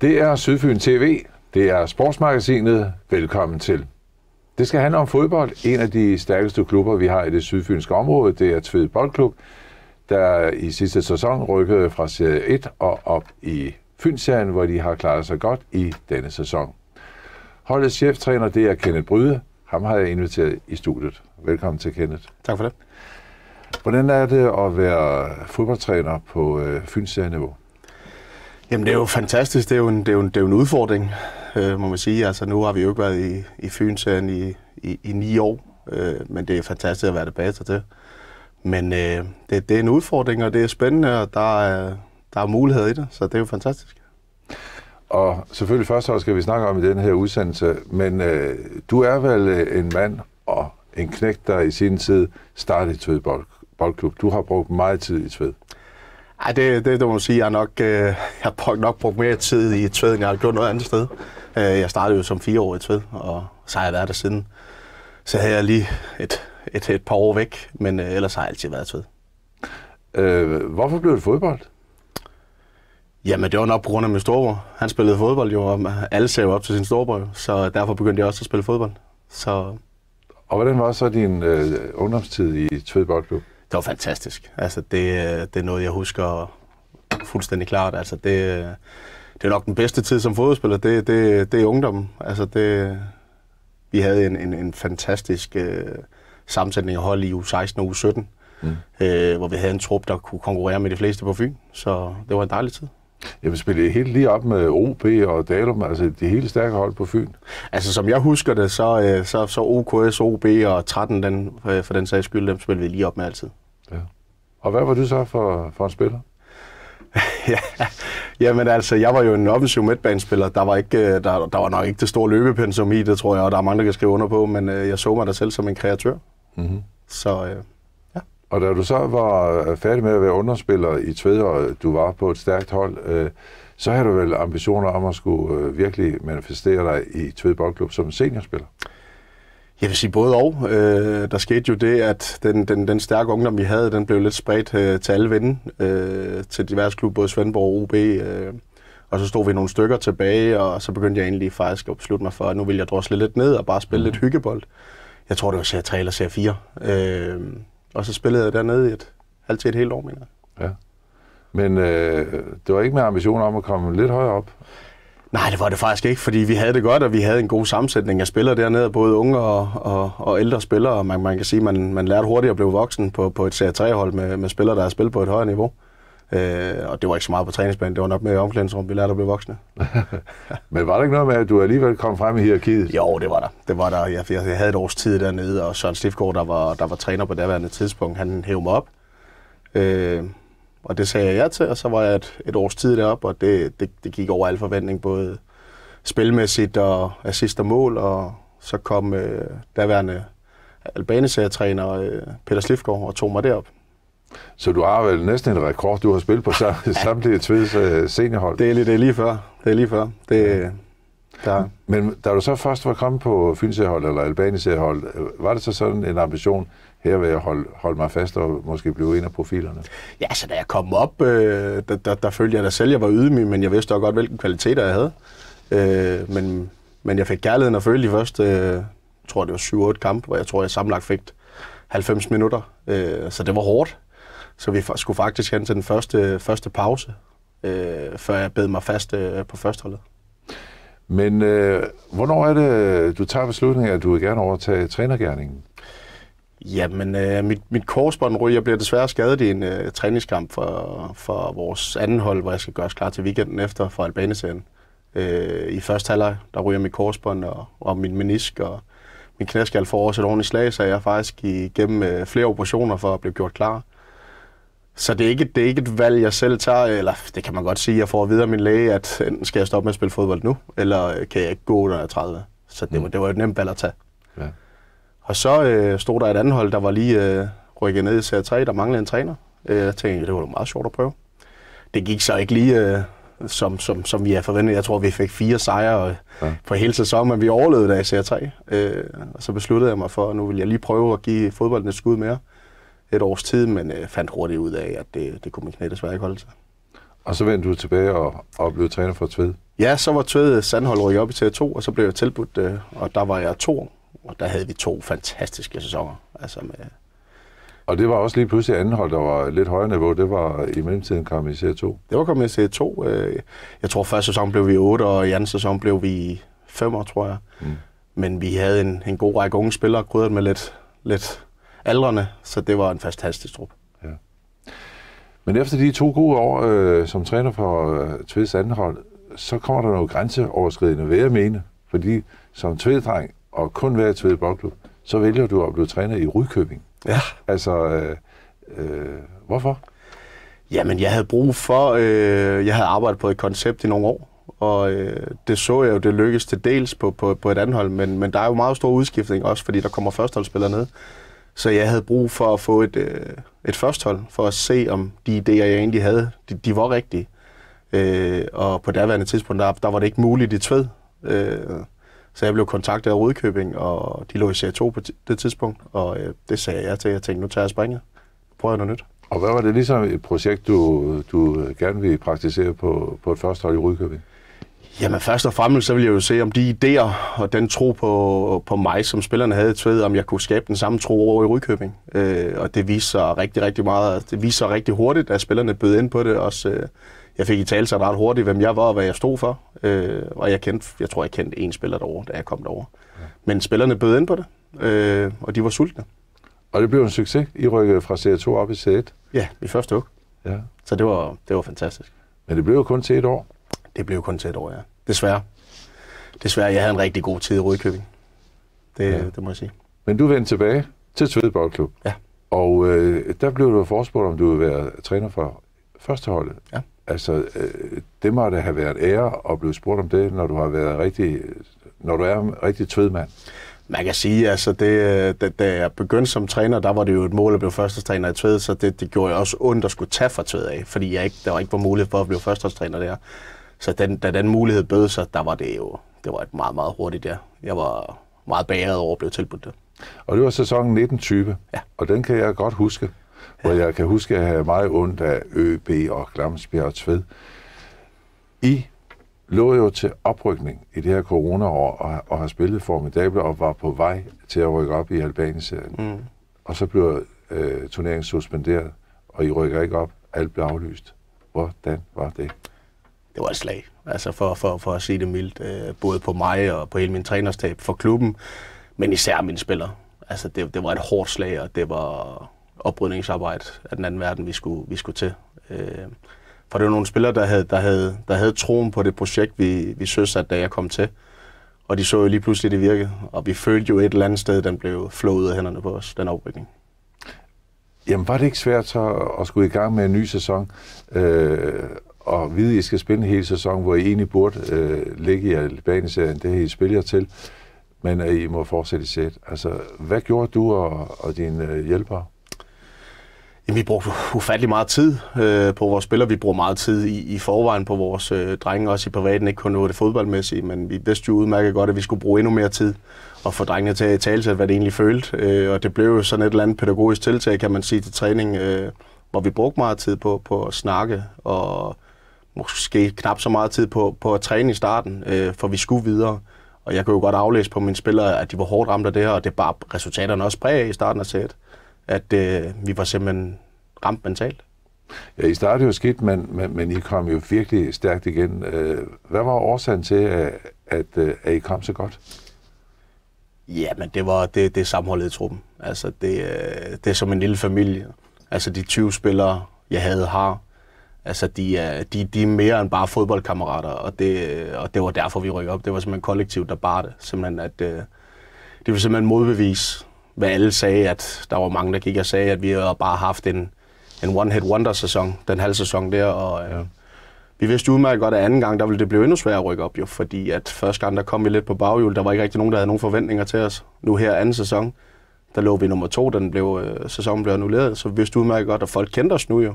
Det er Sydfyn TV, det er Sportsmagasinet. Velkommen til. Det skal handle om fodbold. En af de stærkeste klubber, vi har i det sydfynske område, det er Tved Boldklub, der i sidste sæson rykkede fra Serie 1 og op i Fynsserien, hvor de har klaret sig godt i denne sæson. Holdets cheftræner, det er Kenneth Bryde. Ham har jeg inviteret i studiet. Velkommen til, Kenneth. Tak for det. Hvordan er det at være fodboldtræner på øh, Fynsserien niveau? Jamen det er jo fantastisk, det er jo en, det er jo en, det er jo en udfordring, øh, må man sige. Altså nu har vi jo ikke været i, i Fynserien i, i, i ni år, øh, men det er fantastisk at være tilbage til det. Men øh, det, det er en udfordring, og det er spændende, og der er, der er muligheder i det, så det er jo fantastisk. Og selvfølgelig først skal vi snakke om i den her udsendelse, men øh, du er vel øh, en mand og en knægt, der i sin tid startede i Tved Boldklub. Du har brugt meget tid i Tved. Ej, det, det, det må sige, jeg har nok, øh, jeg har nok brugt mere tid i Tved, end jeg har gjort noget andet sted. Øh, jeg startede jo som fireårig i Tved, og så har jeg været der siden. Så havde jeg lige et, et, et par år væk, men øh, ellers har jeg altid været i Tved. Øh, hvorfor blev det fodbold? Jamen, det var nok på grund af min storebror. Han spillede fodbold jo, og alle sagde op til sin storebror, så derfor begyndte jeg også at spille fodbold. Så... Og hvordan var så din øh, ungdomstid i Tved Boldklub? det var fantastisk. Altså, det, øh, det er noget, jeg husker fuldstændig klart. Altså, det, øh, det er nok den bedste tid som fodboldspiller, det, det, det er ungdommen. Altså, det, vi havde en, en, en fantastisk øh, sammensætning af hold i U16 og U17, mm. øh, hvor vi havde en trup, der kunne konkurrere med de fleste på Fyn. Så det var en dejlig tid. Jamen spillede helt lige op med OB og Dalum, altså de hele stærke hold på Fyn. Altså som jeg husker det, så, øh, så, så OKS, OB og 13, den, øh, for den sags skyld, dem spillede vi lige op med altid. Ja. Og hvad var du så for, for en spiller? ja, jamen altså, jeg var jo en offensiv midtbanespiller. Der var, ikke, øh, der, der var nok ikke det store løbepensum i det, tror jeg, og der er mange, der kan skrive under på, men jeg så mig da selv som en kreatør. Mm-hmm. Så øh, og da du så var øh, færdig med at være underspiller i Tved, og du var på et stærkt hold, øh, så havde du vel ambitioner om at skulle øh, virkelig manifestere dig i Tved Boldklub som seniorspiller? Jeg vil sige både og. Øh, der skete jo det, at den, den, den stærke ungdom, vi havde, den blev lidt spredt øh, til alle venne, øh, til diverse klubber, både Svendborg og OB. Øh, og så stod vi nogle stykker tilbage, og så begyndte jeg egentlig faktisk at beslutte mig for, at nu vil jeg drosle lidt ned og bare spille mm. lidt hyggebold. Jeg tror, det var serie 3 eller serie 4. Øh, og så spillede jeg dernede i et halvt til et helt år, mener jeg. Ja. Men øh, det var ikke med ambition om at komme lidt højere op? Nej, det var det faktisk ikke, fordi vi havde det godt, og vi havde en god sammensætning af spillere dernede, både unge og, og, og ældre spillere. Man, man kan sige, at man, man lærte hurtigt at blive voksen på, på et serie 3 hold med, med spillere, der har spillet på et højere niveau. Øh, Øh, og det var ikke så meget på træningsbanen, det var nok mere i omklædningsrum, vi lærte at blive voksne. Men var det ikke noget med, at du alligevel kom frem i hierarkiet? Jo, det var der. Det var der. Jeg, jeg havde et års tid dernede, og Søren Stifgaard, der var, der var træner på daværende tidspunkt, han hævde mig op. Øh, og det sagde jeg ja til, og så var jeg et, et års tid deroppe, og det, det, det gik over al forventning, både spilmæssigt og assist og mål, og så kom øh, daværende albaneserietræner øh, Peter Slifgaard og tog mig derop. Så du har vel næsten en rekord, du har spillet på samtlige Tvids øh, seniorhold. Det er, lige, det er lige før. Det er lige før. Det, ja. der. Men da du så først var kommet på Fynsehold eller Albanisæhold, øh, var det så sådan en ambition, her vil jeg holde, holde mig fast og måske blive en af profilerne? Ja, så da jeg kom op, øh, der, der, der følte jeg da selv, jeg var ydmyg, men jeg vidste også godt, hvilke kvaliteter jeg havde. Øh, men, men jeg fik kærligheden at føle de første, øh, tror det var 7-8 kampe, hvor jeg tror, jeg sammenlagt fik 90 minutter. Øh, så det var hårdt. Så vi skulle faktisk hen til den første, første pause, øh, før jeg bed mig fast øh, på førsteholdet. Men øh, hvornår er det, du tager beslutningen, at du vil gerne overtage trænergærningen? Jamen, øh, mit, mit korsbånd ryger. Jeg bliver desværre skadet i en øh, træningskamp for, for vores anden hold, hvor jeg skal gøres klar til weekenden efter for Albaniseren. Øh, I første halvleg, der ryger mit korsbånd og, og min menisk, og min knæskal får også et ordentligt slag, så jeg er faktisk igennem øh, flere operationer for at blive gjort klar. Øh, så det er, ikke, det er ikke et valg, jeg selv tager, eller det kan man godt sige, jeg får videre min læge, at enten skal jeg stoppe med at spille fodbold nu, eller kan jeg ikke gå, når jeg er 30. Så det, mm. det var jo et nemt valg at tage. Ja. Og så øh, stod der et andet hold, der var lige øh, rykket ned i Serie 3, der manglede en træner. Øh, jeg tænkte, det var meget sjovt at prøve. Det gik så ikke lige, øh, som, som, som vi er forventet. Jeg tror, vi fik fire sejre ja. på hele sæsonen, men vi overlevede da i Serie 3. Øh, og så besluttede jeg mig for, at nu vil jeg lige prøve at give fodbolden et skud mere et års tid, men øh, fandt hurtigt ud af, at det, det kunne min knæ desværre ikke holde sig. Og så vendte du tilbage og, og blev træner for Tved? Ja, så var Tved øh, Sandhold rykket op i TV2, og så blev jeg tilbudt, øh, og der var jeg to og der havde vi to fantastiske sæsoner. Altså med, og det var også lige pludselig anden hold, der var lidt højere niveau. Det var i mellemtiden kommet i C2. Det var kommet i C2. Øh, jeg tror, første sæson blev vi 8, og i anden sæson blev vi 5 tror jeg. Mm. Men vi havde en, en god række unge spillere, krydret med lidt, lidt aldrene, så det var en fantastisk trup. Ja. Men efter de to gode år øh, som træner for øh, anden hold, så kommer der noget grænseoverskridende, ved jeg mene. Fordi som tveddreng og kun være Tvede Boldklub, så vælger du at blive træner i Rudkøbing. Ja. Altså, øh, øh, hvorfor? Jamen, jeg havde brug for, øh, jeg havde arbejdet på et koncept i nogle år, og øh, det så jeg jo, det lykkedes til dels på, på, på et hold, men, men der er jo meget stor udskiftning også, fordi der kommer førsteholdsspillere ned. Så jeg havde brug for at få et, øh, et førsthold, for at se, om de idéer, jeg egentlig havde, de, de var rigtige. Øh, og på daværende tidspunkt, der, der var det ikke muligt i Tved. Øh, så jeg blev kontaktet af Rødkøbing, og de lå i serie 2 på det tidspunkt, og øh, det sagde jeg til. Jeg tænkte, nu tager jeg springet. Prøver jeg noget nyt. Og hvad var det ligesom et projekt, du, du gerne ville praktisere på, på et førstehold i Rødkøbing? Jamen først og fremmest så vil jeg jo se, om de idéer og den tro på, på mig, som spillerne havde i om jeg kunne skabe den samme tro over i Rykøbing. Øh, og det viste sig rigtig, rigtig meget. Det viste sig rigtig hurtigt, at spillerne bød ind på det. Også, øh, jeg fik i tale sig ret hurtigt, hvem jeg var og hvad jeg stod for. Øh, og jeg, kendte, jeg tror, jeg kendte én spiller derovre, da jeg kom derover. Ja. Men spillerne bød ind på det, øh, og de var sultne. Og det blev en succes. I rykkede fra Serie 2 op i Serie 1. Ja, i første hug. Ja. Så det var, det var fantastisk. Men det blev jo kun til et år det blev kun tæt over, ja. Desværre. Desværre, jeg havde en rigtig god tid i Rødkøbing. Det, ja. det må jeg sige. Men du vendte tilbage til Tvede Boldklub. Ja. Og øh, der blev du forespurgt, om du ville være træner for førsteholdet. Ja. Altså, øh, det må da have været ære at blive spurgt om det, når du har været rigtig, når du er en rigtig tvedmand. Man kan sige, altså det, øh, da, da jeg begyndte som træner, der var det jo et mål at blive førsteholdstræner i tvede, så det, det gjorde jeg også ondt at skulle tage for tvede af, fordi jeg ikke, der var ikke var mulighed for at blive førsteholdstræner der. Så den, da den mulighed bød sig, der var det jo det var et meget, meget hurtigt ja. Jeg var meget bæret over at blive tilbudt det. Og det var sæsonen 1920, ja. og den kan jeg godt huske. Hvor ja. jeg kan huske, at jeg havde meget ondt af ØB og Glamsbjerg og Tved. I lå jo til oprykning i det her coronaår og, og har spillet formidabelt og var på vej til at rykke op i Albanien. Mm. Og så blev øh, turneringen suspenderet, og I rykker ikke op. Alt blev aflyst. Hvordan var det? det var et slag, altså for, for, for at sige det mildt, øh, både på mig og på hele min trænerstab, for klubben, men især mine spillere. Altså det, det var et hårdt slag, og det var oprydningsarbejde af den anden verden, vi skulle, vi skulle til. Øh, for det var nogle spillere, der havde, der havde, der havde troen på det projekt, vi, vi søsatte, da jeg kom til. Og de så jo lige pludselig det virke, og vi følte jo et eller andet sted, den blev flået af hænderne på os, den opbygning. Jamen var det ikke svært så at skulle i gang med en ny sæson, øh, og vide, at I skal spille en hel sæson, hvor I egentlig burde øh, ligge i Albanien-serien, det har I spillet til, men at øh, I må fortsætte i sæt. Altså, hvad gjorde du og, og dine øh, hjælpere? Jamen, vi brugte ufattelig meget tid øh, på vores spillere. Vi bruger meget tid i, i forvejen på vores øh, drenge, også i privaten, ikke kun noget det fodboldmæssige, men vi vidste jo udmærket godt, at vi skulle bruge endnu mere tid og få drengene til at tale til, hvad det egentlig følte. Øh, og det blev jo sådan et eller andet pædagogisk tiltag, kan man sige, til træning, øh, hvor vi brugte meget tid på, på at snakke og måske knap så meget tid på, på at træne i starten, øh, for vi skulle videre. Og jeg kunne jo godt aflæse på mine spillere, at de var hårdt ramt af det her, og det var resultaterne også præg i starten af set, at øh, vi var simpelthen ramt mentalt. Ja, I startede jo skidt, men, men, men I kom jo virkelig stærkt igen. Øh, hvad var årsagen til, at, at, øh, at I kom så godt? Ja, men det var det, det sammenholdet i truppen. Altså, det, øh, det er som en lille familie. Altså, de 20 spillere, jeg havde, har, Altså, de er, de, de er mere end bare fodboldkammerater, og det, og det var derfor, vi rykker op. Det var simpelthen kollektivt, der bar det. Simpelthen, at, øh, det var simpelthen modbevis, hvad alle sagde, at der var mange, der gik og sagde, at vi havde bare haft en, en one-hit wonder-sæson, den halv sæson der, og øh, vi vidste udmærket godt, at anden gang, der ville det blive endnu sværere at rykke op, jo, fordi at første gang, der kom vi lidt på baghjul, der var ikke rigtig nogen, der havde nogen forventninger til os. Nu her anden sæson, der lå vi nummer to, den blev, øh, sæsonen blev annulleret, så vi vidste udmærket godt, at folk kendte os nu jo,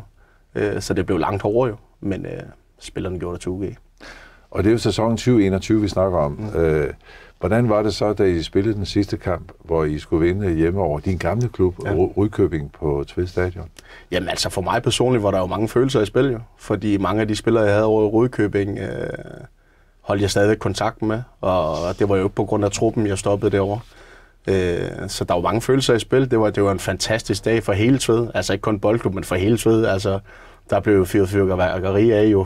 Øh, så det blev langt hårdere jo, men øh, spillerne gjorde det 2G. Og det er jo sæsonen 2021, vi snakker om. Mm. Øh, hvordan var det så, da I spillede den sidste kamp, hvor I skulle vinde hjemme over din gamle klub, ja. Rydkøbing på Tved Stadion? Jamen altså, for mig personligt var der jo mange følelser i spil jo, fordi mange af de spillere, jeg havde over i Rydkøbing, øh, holdt jeg stadig kontakt med, og det var jo ikke på grund af truppen, jeg stoppede derovre. Øh, så der var mange følelser i spil. Det var, det var en fantastisk dag for hele Tved. Altså ikke kun boldklubben, men for hele Tved. Altså, der blev jo fyret fyrværkeri af jo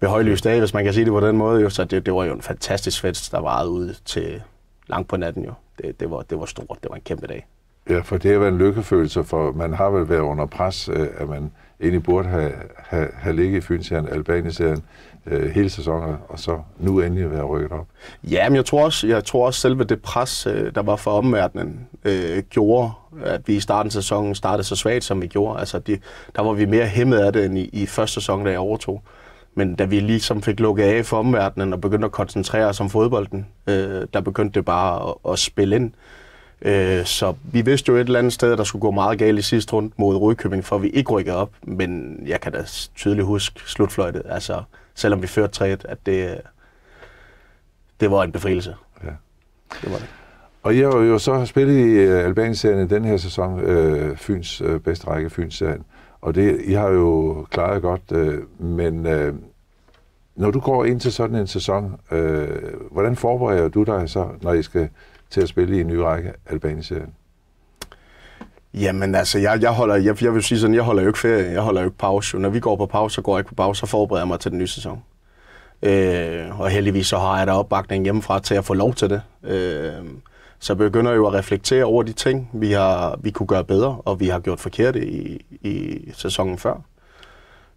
ved højlys dag, hvis man kan sige det på den måde. Jo. Så det, det var jo en fantastisk fest, der varede ud til langt på natten. Jo. Det, det, var, det var stort. Det var en kæmpe dag. Ja, for det har været en lykkefølelse, for man har vel været under pres, øh, at man egentlig burde have, have, have ligget i Fynsserien, Albaniseren, øh, hele sæsonen, og så nu endelig være rykket op? Ja, men jeg tror også, jeg tror også selve det pres, øh, der var for omverdenen, øh, gjorde, at vi i starten af sæsonen startede så svagt, som vi gjorde. Altså, de, der var vi mere hæmmet af det, end i, i første sæson, da jeg overtog. Men da vi ligesom fik lukket af for omverdenen og begyndte at koncentrere os om fodbolden, øh, der begyndte det bare at, at spille ind. Øh, så vi vidste jo et eller andet sted, at der skulle gå meget galt i sidste runde mod Rødkøbing, for vi ikke rykkede op. Men jeg kan da tydeligt huske slutfløjtet. Altså, selvom vi førte 3 at det, det var en befrielse. Ja. Det var det. Og jeg har jo så spillet i øh, Albanien-serien i den her sæson, øh, Fyns øh, bedste række, Fyns-serien. Og det, I har jo klaret godt, øh, men øh, når du går ind til sådan en sæson, øh, hvordan forbereder du dig så, når I skal til at spille i en ny række Albanien-serien? Jamen altså, jeg, jeg, holder, jeg, jeg vil sige sådan, jeg holder jo ikke ferie, jeg holder jo ikke pause. Når vi går på pause, så går jeg ikke på pause, så forbereder jeg mig til den nye sæson. Øh, og heldigvis så har jeg da opbakning hjemmefra til at få lov til det. Øh, så begynder jo at reflektere over de ting, vi, har, vi kunne gøre bedre, og vi har gjort forkert i, i sæsonen før.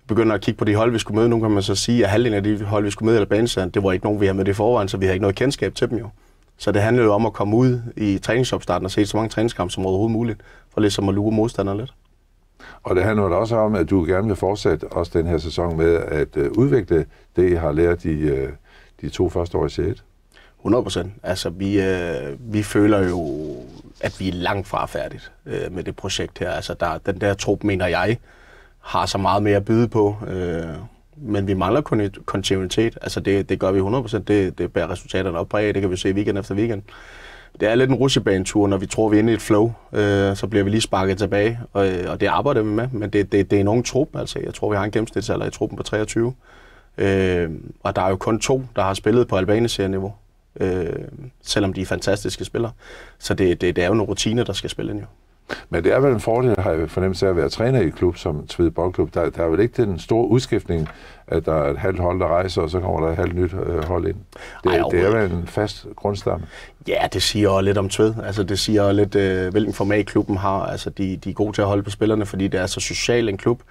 Begynder at kigge på de hold, vi skulle møde. Nu kan man så sige, at halvdelen af de hold, vi skulle møde, eller banesand, det var ikke nogen, vi havde med det i forvejen, så vi havde ikke noget kendskab til dem jo. Så det handler jo om at komme ud i træningsopstarten og se så mange træningskampe som overhovedet muligt, for ligesom at lure modstanderne lidt. Og det handler også om, at du gerne vil fortsætte også den her sæson med at øh, udvikle det, I har lært i øh, de to første år i C1. 100 procent. Altså, vi, øh, vi føler jo, at vi er langt fra færdigt øh, med det projekt her. Altså, der, den der trup, mener jeg, har så meget mere at byde på. Øh, men vi mangler kun kontinuitet. Altså det, det gør vi 100%, det, det bærer resultaterne op på det kan vi se weekend efter weekend. Det er lidt en rutsjebanetur, når vi tror, vi er inde i et flow, øh, så bliver vi lige sparket tilbage, og, øh, og det arbejder vi med, men det, det, det er en ung trup, altså jeg tror, vi har en gennemsnitsalder i truppen på 23, øh, og der er jo kun to, der har spillet på albaneserieniveau. øh, selvom de er fantastiske spillere, så det, det, det er jo nogle rutiner, der skal spille ind jo. Men det er vel en fordel, har jeg fornemmelse af at være træner i klub som Tvede Boldklub. Der, der er vel ikke den store udskiftning, at der er et halvt hold, der rejser, og så kommer der et halvt nyt øh, hold ind. Det, Ej, det er vel en fast grundstamme. Ja, det siger også lidt om Tved. Altså, det siger også lidt, øh, hvilken format klubben har. Altså, de, de er gode til at holde på spillerne, fordi det er så social en klub,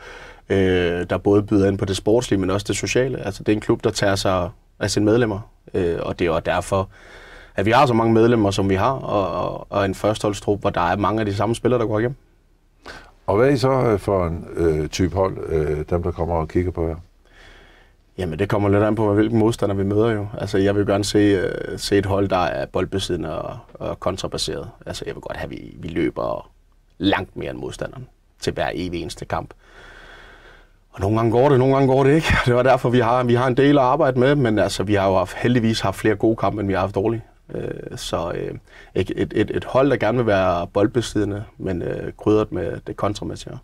øh, der både byder ind på det sportslige, men også det sociale. Altså, det er en klub, der tager sig af sine medlemmer, øh, og det er jo derfor, at vi har så mange medlemmer, som vi har, og, og, og en førsteholdstrup, hvor der er mange af de samme spillere, der går igennem. Og hvad er I så øh, for en øh, type hold, øh, dem der kommer og kigger på jer? Jamen, det kommer lidt an på, hvilken modstander vi møder jo. Altså, jeg vil gerne se, øh, se et hold, der er boldbesiddende og, og kontrabaseret. Altså, jeg vil godt have, at vi, vi løber langt mere end modstanderen til hver evig eneste kamp. Og nogle gange går det, nogle gange går det ikke. Det var derfor, vi har, vi har en del at arbejde med, men altså, vi har jo haft, heldigvis haft flere gode kampe, end vi har haft dårlige. Øh, så øh, et, et, et hold, der gerne vil være boldbesiddende, men øh, krydret med det kontramæssige.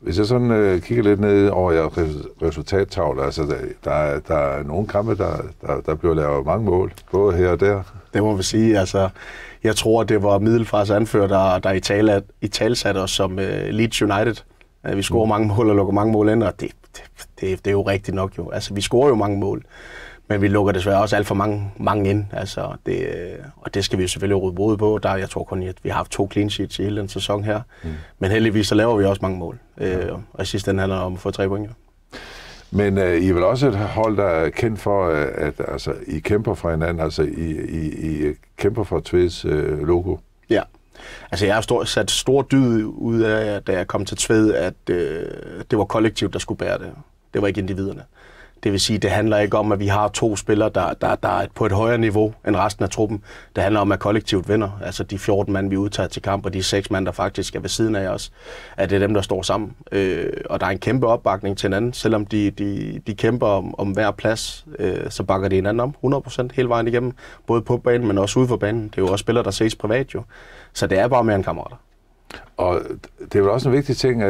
Hvis jeg sådan øh, kigger lidt ned over jeres resultattavle, altså der, der, der er nogle kampe, der, der, der bliver lavet mange mål, både her og der. Det må vi sige. Altså, jeg tror, det var Middelfars anfører, der, der i tale, i tale satte os som øh, Leeds United. Vi scorer mm. mange mål og lukker mange mål ind, og det, det, det, det er jo rigtigt nok jo. Altså, vi scorer jo mange mål. Men vi lukker desværre også alt for mange, mange ind, altså det, øh, og det skal vi jo selvfølgelig råde både på. Der, jeg tror kun, at vi har haft to clean sheets i hele den sæson her. Mm. Men heldigvis så laver vi også mange mål, øh, ja. øh, og i sidste ende handler det om at få tre point. Jo. Men øh, I er vel også et hold, der er kendt for, at, øh, at altså, I kæmper for hinanden, altså I, I, I kæmper for Tveds øh, logo. Ja, altså jeg har stor, sat stor dyd ud af, da jeg kom til Tved, at øh, det var kollektivt, der skulle bære det. Det var ikke individerne. Det vil sige, det handler ikke om, at vi har to spillere, der, der, der er på et højere niveau end resten af truppen. Det handler om, at kollektivt vinder. Altså de 14 mand, vi udtager til kamp, og de 6 mand, der faktisk er ved siden af os, at det er dem, der står sammen. Øh, og der er en kæmpe opbakning til hinanden. Selvom de, de, de kæmper om, om hver plads, øh, så bakker de hinanden om 100% hele vejen igennem. Både på banen, men også ude for banen. Det er jo også spillere, der ses privat jo. Så det er bare mere en kammerater. Og det er vel også en vigtig ting,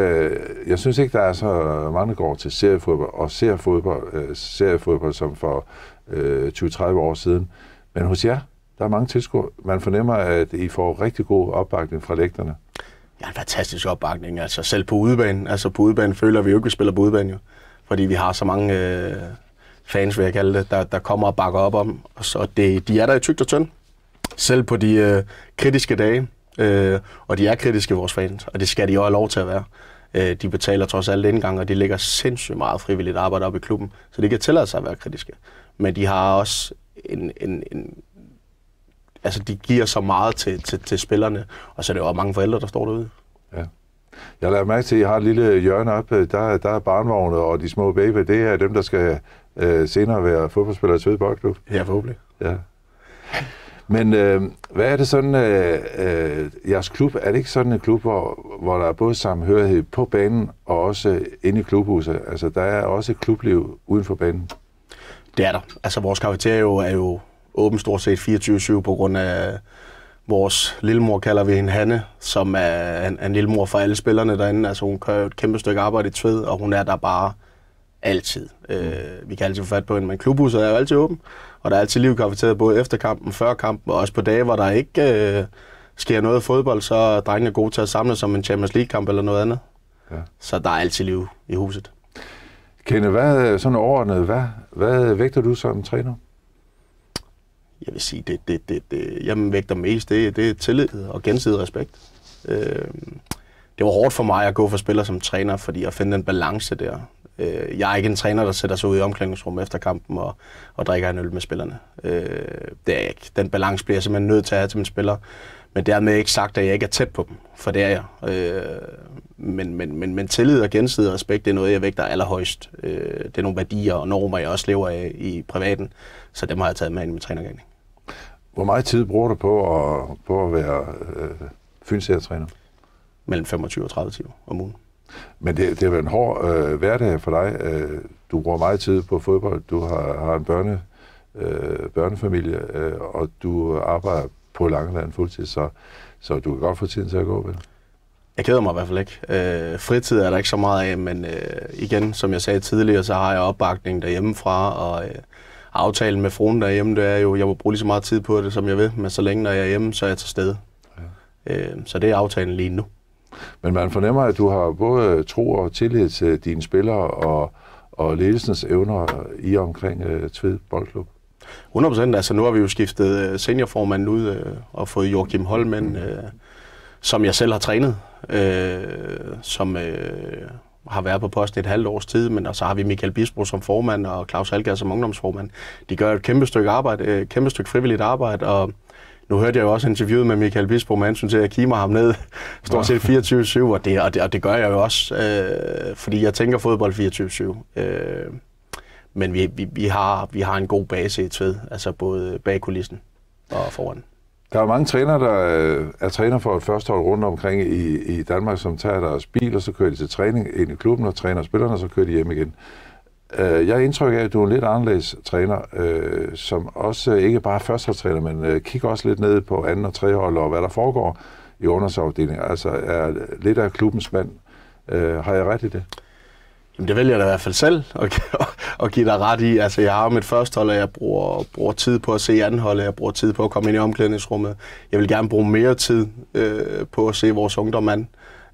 jeg synes ikke, der er så mange, der går til seriefodbold, og seriefodbold, fodbold, øh, seriefodbold som for 20-30 øh, år siden. Men hos jer, der er mange tilskuere. Man fornemmer, at I får rigtig god opbakning fra lægterne. Ja, en fantastisk opbakning, altså selv på udebanen. Altså på udebanen føler vi jo ikke, vi spiller på udebanen jo. Fordi vi har så mange øh, fans, vil jeg kalde det, der, der kommer og bakker op om. Og så det, de er der i tygt og tynd. Selv på de øh, kritiske dage, øh, og de er kritiske, vores fans, og det skal de også have lov til at være. Øh, de betaler trods alt indgang, og de lægger sindssygt meget frivilligt arbejde op i klubben, så de kan tillade sig at være kritiske. Men de har også en, en, en altså de giver så meget til, til, til spillerne, og så er det jo mange forældre, der står derude. Ja. Jeg lader mærke til, at I har et lille hjørne op. Der, der er barnvognet og de små babyer. Det er dem, der skal øh, senere være fodboldspillere i Tøde Boldklub. Ja, forhåbentlig. Ja. Men øh, hvad er det sådan, øh, øh, jeres klub, er det ikke sådan en klub, hvor, hvor der er både samhørighed på banen og også inde i klubhuset? Altså, der er også et klubliv uden for banen. Det er der. Altså, vores kafeterie er jo åben stort set 24-7 på grund af vores lillemor, kalder vi hende Hanne, som er en, en lillemor for alle spillerne derinde. Altså, hun kører et kæmpe stykke arbejde i tved, og hun er der bare Altid. Øh, vi kan altid få fat på en, men klubhuset er jo altid åben, og der er altid liv både efter kampen, før kampen, og også på dage, hvor der ikke øh, sker noget fodbold, så er drengene gode til at samle som en Champions League-kamp eller noget andet. Ja. Så der er altid liv i huset. Kende, hvad, sådan overordnet, hvad, hvad vægter du som træner? Jeg vil sige, det, det, det, det jeg vægter mest, det, det er tillid og gensidig respekt. Øh, det var hårdt for mig at gå for spiller som træner, fordi at finde den balance der, Øh, jeg er ikke en træner, der sætter sig ud i omklædningsrummet efter kampen og, og drikker en øl med spillerne. Øh, det er ikke. Den balance bliver jeg simpelthen nødt til at have til mine spillere. Men dermed ikke sagt, at jeg ikke er tæt på dem, for det er jeg. Øh, men, men, men, men tillid og gensidig respekt, det er noget, jeg vægter allerhøjst. Øh, det er nogle værdier og normer, jeg også lever af i privaten, så dem har jeg taget med ind i min trænergang. Hvor meget tid bruger du på at, på at være øh, fynsærtræner? Mellem 25 og 30 timer om ugen. Men det, det har været en hård øh, hverdag for dig. Øh, du bruger meget tid på fodbold. Du har, har en børne, øh, børnefamilie, øh, og du arbejder på Langeland fuldtid, så, så du kan godt få tiden til at gå, vel? Jeg keder mig i hvert fald ikke. Øh, fritid er der ikke så meget af, men øh, igen, som jeg sagde tidligere, så har jeg opbakning derhjemmefra, og øh, aftalen med fruen derhjemme, det er jo, jeg må bruge lige så meget tid på det, som jeg vil, men så længe når jeg er hjemme, så er jeg til stede. Ja. Øh, så det er aftalen lige nu. Men man fornemmer, at du har både tro og tillid til dine spillere og, og ledelsens evner i omkring uh, Tved Boldklub. 100 procent. Altså, nu har vi jo skiftet øh, seniorformanden ud uh, og fået Joachim Holmen, uh, som jeg selv har trænet, uh, som uh, har været på posten et halvt års tid, men og så har vi Michael Bisbro som formand og Claus Halger som ungdomsformand. De gør et kæmpe stykke arbejde, uh, kæmpe stykke frivilligt arbejde, og nu hørte jeg jo også interviewet med Michael Bisbro, men han synes, at jeg kimer ham ned stort set 24-7, og det, og, det, og det gør jeg jo også, øh, fordi jeg tænker fodbold 24-7. Øh, men vi, vi, vi, har, vi har en god base i Tved, altså både bag kulissen og foran. Der er mange trænere, der øh, er træner for et førstehold rundt omkring i, i Danmark, som tager deres bil, og så kører de til træning ind i klubben og træner spillerne, og så kører de hjem igen. Øh, jeg har indtryk af, at du er en lidt anderledes træner, øh, som også øh, ikke bare er førsteholdstræner, men øh, kigger også lidt ned på anden og tredje hold og hvad der foregår i undersafdelingen. Altså er lidt af klubbens mand. Øh, har jeg ret i det? Jamen, det vælger jeg da i hvert fald selv at, at give dig ret i. Altså, jeg har mit første hold, og jeg bruger, bruger tid på at se anden hold, jeg bruger tid på at komme ind i omklædningsrummet. Jeg vil gerne bruge mere tid øh, på at se vores ungdommer Øh,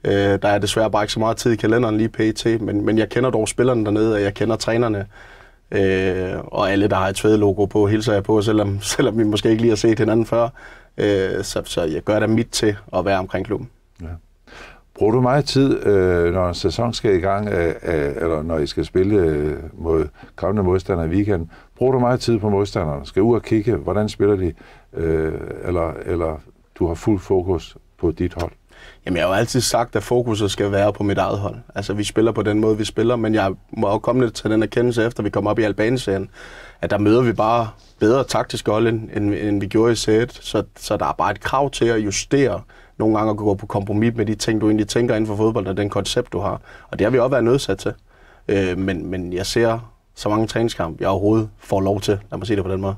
Øh, der er desværre bare ikke så meget tid i kalenderen lige pt, e men, men jeg kender dog spillerne dernede, og jeg kender trænerne. Øh, og alle, der har et Tvede-logo på, hilser jeg på, selvom, selvom vi måske ikke lige har set hinanden før. Øh, så, så jeg gør da mit til at være omkring klubben. Ja. Bruger du meget tid, øh, når en sæson skal i gang, øh, øh, eller når I skal spille øh, mod kommende modstandere i weekenden, bruger du meget tid på modstanderne? Skal ud og kigge, hvordan spiller de? Øh, eller, eller du har fuld fokus på dit hold? Jamen, jeg har jo altid sagt, at fokuset skal være på mit eget hold. Altså, vi spiller på den måde, vi spiller, men jeg må jo komme lidt til den erkendelse, efter vi kom op i Albanien, at der møder vi bare bedre taktisk hold, end, end, end vi gjorde i sæt. Så, så der er bare et krav til at justere nogle gange at gå på kompromis med de ting, du egentlig tænker inden for fodbold, og den koncept, du har. Og det har vi også været nødsat til. Øh, men, men jeg ser så mange træningskampe, jeg overhovedet får lov til. Lad mig sige det på den måde.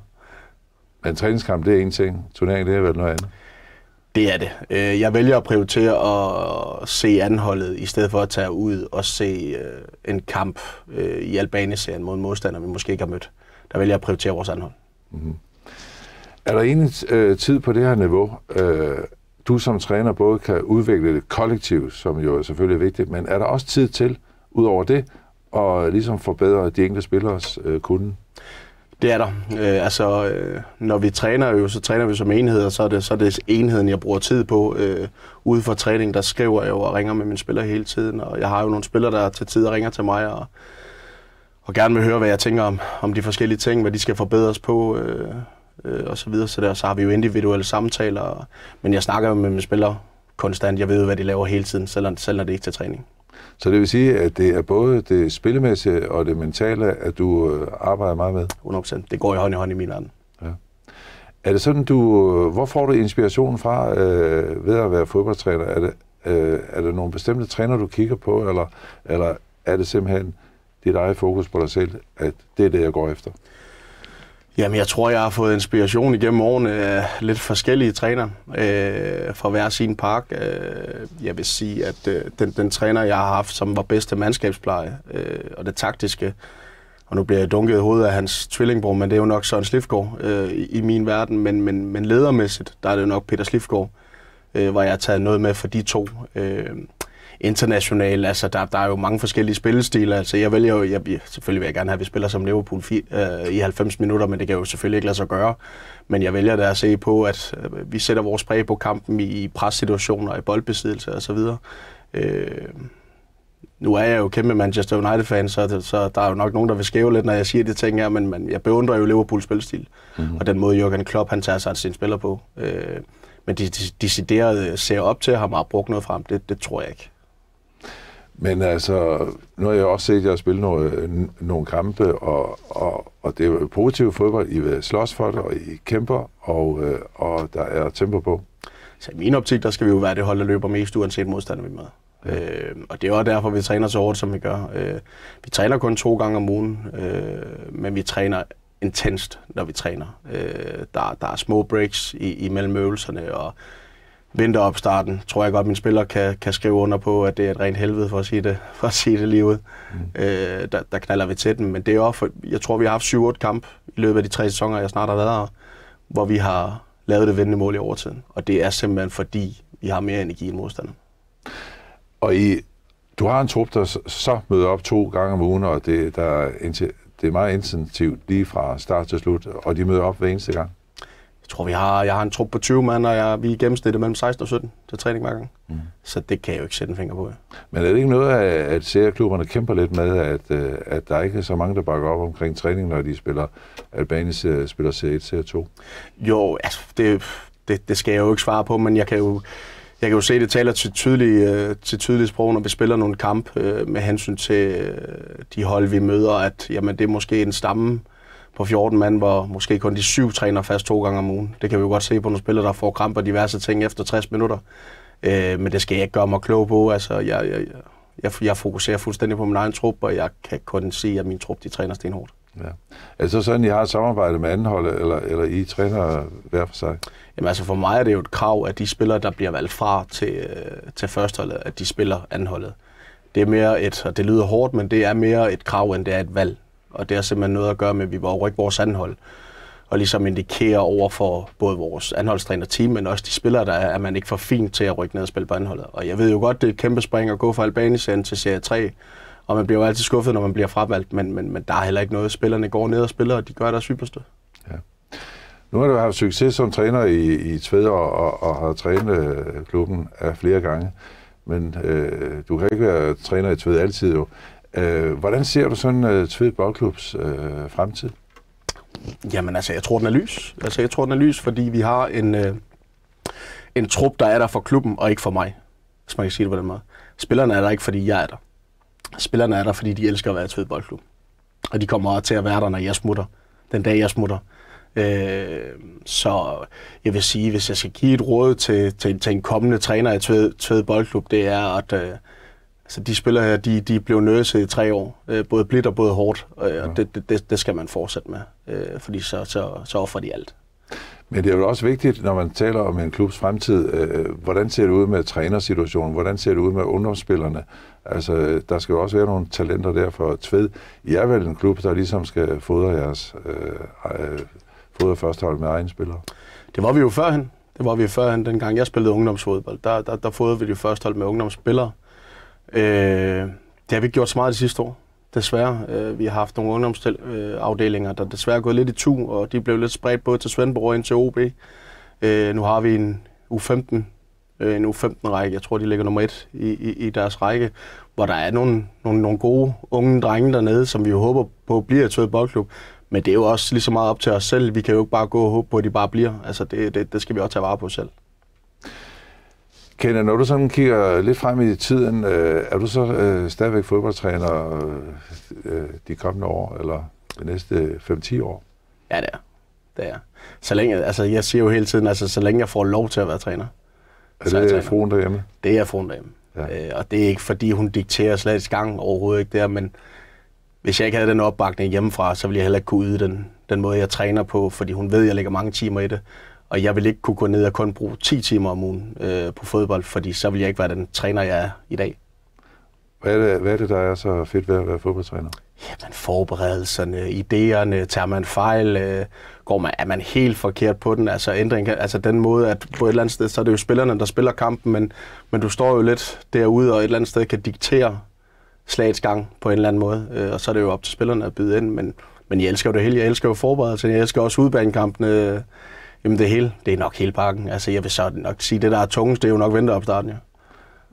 Men træningskamp, det er en ting. Turnering, det er vel noget andet. Det er det. Øh, jeg vælger at prioritere at se anholdet, i stedet for at tage ud og se øh, en kamp øh, i Albaniserien mod en modstander, vi måske ikke har mødt. Der vælger jeg at prioritere vores anhold. Mm-hmm. Er der en tid på det her niveau? du som træner både kan udvikle det kollektiv, som jo selvfølgelig er vigtigt, men er der også tid til, ud over det, at ligesom forbedre de enkelte spillers kunde? Det er der. Øh, altså, øh, når vi træner jo, så træner vi som enhed, og så er det, så er det enheden, jeg bruger tid på. Øh, ude for træning, der skriver jeg jo og ringer med mine spillere hele tiden, og jeg har jo nogle spillere, der til og ringer til mig og, og gerne vil høre, hvad jeg tænker om, om de forskellige ting, hvad de skal forbedres på. Øh, øh, og så videre. Så, der, så har vi jo individuelle samtaler, men jeg snakker jo med mine spillere konstant. Jeg ved hvad de laver hele tiden, selv, selv når det ikke er til træning. Så det vil sige, at det er både det spillemæssige og det mentale, at du øh, arbejder meget med? 100%. Det går i hånd i hånd i min verden. Ja. Er det sådan, du... Øh, hvor får du inspiration fra øh, ved at være fodboldtræner? Er det, øh, er det nogle bestemte træner, du kigger på, eller, eller er det simpelthen dit eget fokus på dig selv, at det er det, jeg går efter? Jamen, jeg tror, jeg har fået inspiration igennem årene af lidt forskellige træner øh, fra hver sin park. Øh, jeg vil sige, at øh, den, den træner, jeg har haft, som var bedste mandskabspleje øh, og det taktiske, og nu bliver jeg dunket i hovedet af hans tvillingbror, men det er jo nok Søren Slifgaard øh, i, i min verden, men, men, men ledermæssigt, der er det jo nok Peter Slifgaard, øh, hvor jeg har taget noget med for de to. Øh, international. Altså, der, der er jo mange forskellige spillestiler. Altså, jeg vælger jo, jeg, selvfølgelig vil jeg gerne have, at vi spiller som Liverpool fi, øh, i 90 minutter, men det kan jo selvfølgelig ikke lade sig gøre. Men jeg vælger da at se på, at øh, vi sætter vores præg på kampen i, i pressituationer, i boldbesiddelse osv. Øh, nu er jeg jo kæmpe Manchester United-fan, så, så der er jo nok nogen, der vil skæve lidt, når jeg siger de ting her, men man, jeg beundrer jo Liverpools spilstil, mm-hmm. og den måde Jurgen Klopp han tager sig af sine spillere på. Øh, men de, de decideret ser op til ham og har brugt noget frem, det, det tror jeg ikke. Men altså, nu har jeg også set jer spille nogle, nogle kampe, og, og, og det er jo positiv fodbold. I vil slås for det, og I kæmper, og, øh, og der er tempo på. Så i min optik, der skal vi jo være det hold, der løber mest, uanset modstander vi med. Ja. Øh, og det er også derfor, vi træner så hårdt, som vi gør. Øh, vi træner kun to gange om ugen, øh, men vi træner intenst, når vi træner. Øh, der, der er små breaks i, imellem øvelserne, og vinteropstarten, tror jeg godt, at mine spillere kan, kan skrive under på, at det er et rent helvede, for at sige det, for at sige det lige ud. Mm. Øh, der, der knaller vi til dem, men det er også, jeg tror, vi har haft 7-8 kamp i løbet af de tre sæsoner, jeg snart har været her, hvor vi har lavet det vendende mål i overtiden. Og det er simpelthen fordi, vi har mere energi end modstanderen. Og I, du har en trup, der så møder op to gange om ugen, og det, der, det er meget intensivt lige fra start til slut, og de møder op hver eneste gang jeg tror, vi har, jeg har en trup på 20 mand, og jeg, vi er gennemsnittet mellem 16 og 17 til træning hver gang. Mm. Så det kan jeg jo ikke sætte en finger på. Ja. Men er det ikke noget, at serieklubberne kæmper lidt med, at, øh, at der ikke er så mange, der bakker op omkring træning, når de spiller Albanis spiller serie 1, serie 2? Jo, altså, det, det, det, skal jeg jo ikke svare på, men jeg kan jo, jeg kan jo se, at det taler til tydelige, øh, til tydelige sprog, når vi spiller nogle kamp øh, med hensyn til de hold, vi møder, at jamen, det er måske en stamme, øh, på 14 mand, hvor måske kun de syv træner fast to gange om ugen. Det kan vi jo godt se på nogle spillere, der får kramper og diverse ting efter 60 minutter. Øh, men det skal jeg ikke gøre mig klog på. Altså, jeg, jeg, jeg, jeg fokuserer fuldstændig på min egen trup, og jeg kan kun se, at min trup de træner stenhårdt. Ja. Altså sådan, I har et samarbejde med anden hold, eller, eller I træner hver for sig? Jamen altså for mig er det jo et krav, at de spillere, der bliver valgt fra til, øh, til førsteholdet, at de spiller andenholdet. Det er mere et, og det lyder hårdt, men det er mere et krav, end det er et valg. Og det har simpelthen noget at gøre med, at vi var over ikke vores anhold og ligesom indikere over for både vores anholdstræner team, men også de spillere, der er, at man ikke får fint til at rykke ned og spille på anholdet. Og jeg ved jo godt, det er et kæmpe spring at gå fra Albanien til Serie 3, og man bliver jo altid skuffet, når man bliver fravalgt, men, men, men der er heller ikke noget. Spillerne går ned og spiller, og de gør deres ypperste. Ja. Nu har du haft succes som træner i, i Tved og, og, og har trænet øh, klubben af flere gange, men øh, du kan ikke være træner i Tved altid jo. Øh, hvordan ser du sådan øh, Tved Boldklubs øh, fremtid? Jamen altså, jeg tror, den er lys. Altså, jeg tror, den er lys, fordi vi har en, øh, en trup, der er der for klubben, og ikke for mig. Hvis man kan sige det på den måde. Spillerne er der ikke, fordi jeg er der. Spillerne er der, fordi de elsker at være i Tved Boldklub. Og de kommer til at være der, når jeg smutter. Den dag, jeg smutter. Øh, så jeg vil sige, hvis jeg skal give et råd til, til, til en kommende træner i Tved, Tved Boldklub, det er, at... Øh, Altså, de spillere her, de, de blev nødt i tre år, øh, både blidt og både hårdt, øh, og ja. det, det, det skal man fortsætte med, øh, fordi så, så, så offrer de alt. Men det er jo også vigtigt, når man taler om en klubs fremtid, øh, øh, hvordan ser det ud med trænersituationen, hvordan ser det ud med ungdomsspillerne? Altså, der skal jo også være nogle talenter der for Tved. I er vel en klub, der ligesom skal fodre jeres øh, øh, fodre førstehold med egne spillere? Det var vi jo førhen. Det var vi jo førhen, dengang jeg spillede ungdomsfodbold. Der, der, der fodrede vi det første hold med ungdomsspillere. Øh, det har vi ikke gjort så meget de sidste år, desværre. Øh, vi har haft nogle ungdomsafdelinger, der desværre er gået lidt i tu, og de blev lidt spredt både til Svendborg og ind til OB. Øh, nu har vi en U15 øh, en U15-række, jeg tror, de ligger nummer et i, i, i deres række, hvor der er nogle, nogle, nogle gode unge drenge dernede, som vi jo håber på bliver til et boldklub. Men det er jo også lige så meget op til os selv. Vi kan jo ikke bare gå og håbe på, at de bare bliver. Altså, det, det, det skal vi også tage vare på selv. Kender, når du sådan kigger lidt frem i tiden, øh, er du så øh, stadigvæk fodboldtræner øh, øh de kommende år, eller de næste 5-10 år? Ja, det er. Det er. Så længe, altså, jeg siger jo hele tiden, altså, så længe jeg får lov til at være træner. Er det er fruen derhjemme? Det er fruen derhjemme. Ja. Øh, og det er ikke, fordi hun dikterer slet gang overhovedet ikke der, men hvis jeg ikke havde den opbakning hjemmefra, så ville jeg heller ikke kunne yde den, den måde, jeg træner på, fordi hun ved, at jeg lægger mange timer i det. Og jeg vil ikke kunne gå ned og kun bruge 10 timer om ugen øh, på fodbold, fordi så vil jeg ikke være den træner, jeg er i dag. Hvad er, det, hvad er det, der er så fedt ved at være fodboldtræner? Jamen forberedelserne, idéerne, tager man fejl, øh, går man, er man helt forkert på den? Altså ændring, altså den måde, at på et eller andet sted, så er det jo spillerne, der spiller kampen, men, men du står jo lidt derude og et eller andet sted kan diktere slagets gang på en eller anden måde, øh, og så er det jo op til spillerne at byde ind, men, men jeg elsker jo det hele, jeg elsker jo forberedelserne, jeg elsker også udbanekampene, øh, Jamen det hele, det er nok hele pakken. Altså jeg vil så nok sige, det der er tungest, det er jo nok venteopstarten, ja.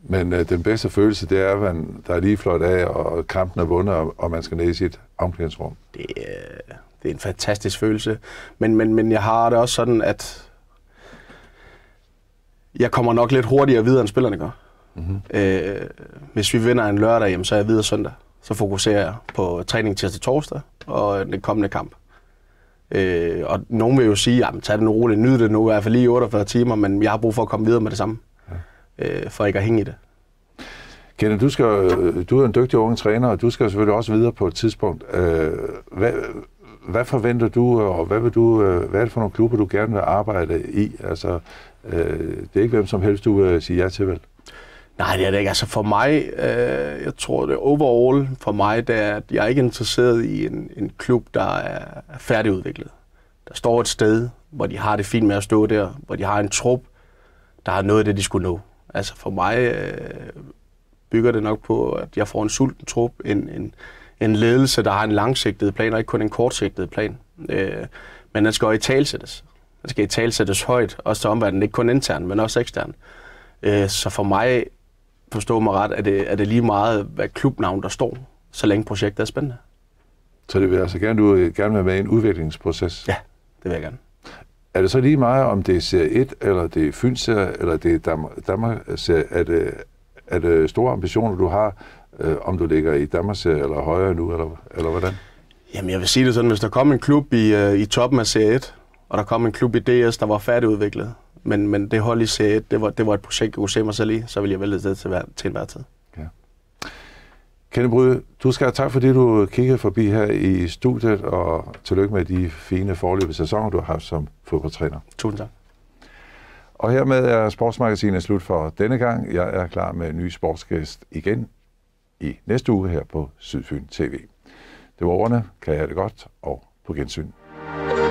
Men øh, den bedste følelse, det er, at man, der er lige flot af, og kampen er vundet, og, og man skal ned i sit omklædningsrum. Det, øh, det er en fantastisk følelse. Men, men, men jeg har det også sådan, at jeg kommer nok lidt hurtigere videre, end spillerne gør. Mm-hmm. Øh, hvis vi vinder en lørdag, jamen, så er jeg videre søndag. Så fokuserer jeg på træning tirsdag-torsdag og den kommende kamp. Øh, og nogen vil jo sige, at tag det nu roligt, nyd det nu, i hvert fald lige 48 timer, men jeg har brug for at komme videre med det samme, ja. øh, for ikke at hænge i det. Kenneth, du, skal, øh, du er en dygtig unge træner, og du skal selvfølgelig også videre på et tidspunkt. Øh, hvad, hvad forventer du, øh, og hvad, vil du, øh, hvad er det for nogle klubber, du gerne vil arbejde i? Altså, øh, det er ikke hvem som helst, du vil sige ja til, vel? Nej, det er det ikke. Altså for mig, øh, jeg tror det overall for mig, det er, at jeg er ikke interesseret i en, en klub, der er færdigudviklet. Der står et sted, hvor de har det fint med at stå der, hvor de har en trup, der har noget af det, de skulle nå. Altså for mig øh, bygger det nok på, at jeg får en sulten trup, en, en, en ledelse, der har en langsigtet plan, og ikke kun en kortsigtet plan. Øh, men den skal jo i talsættes. Den skal i talsættes højt, også til omverdenen, ikke kun internt, men også eksternt. Øh, så for mig forstå mig ret, er det, er det lige meget, hvad klubnavn der står, så længe projektet er spændende. Så det vil altså gerne, du gerne være med i en udviklingsproces? Ja, det vil jeg gerne. Er det så lige meget, om det er serie 1, eller det er Fyns serie, eller det er Danmark, Danmark serie? Er det, er det store ambitioner, du har, øh, om du ligger i Danmark serie, eller højere nu, eller, eller hvordan? Jamen, jeg vil sige det sådan, hvis der kom en klub i, øh, i toppen af serie 1, og der kom en klub i DS, der var færdigudviklet, men, men det hold i C1, det var, det var et projekt, jeg kunne se mig selv i, så ville jeg vælge det til, hver, til enhver tid. Ja. Kenneth Bryde, du skal have tak, fordi du kiggede forbi her i studiet, og tillykke med de fine forløbige sæsoner, du har haft som fodboldtræner. Tusind tak. Og hermed er sportsmagasinet slut for denne gang. Jeg er klar med en ny sportsgæst igen i næste uge her på Sydfyn TV. Det var ordene. Kan jeg have det godt, og på gensyn. thank you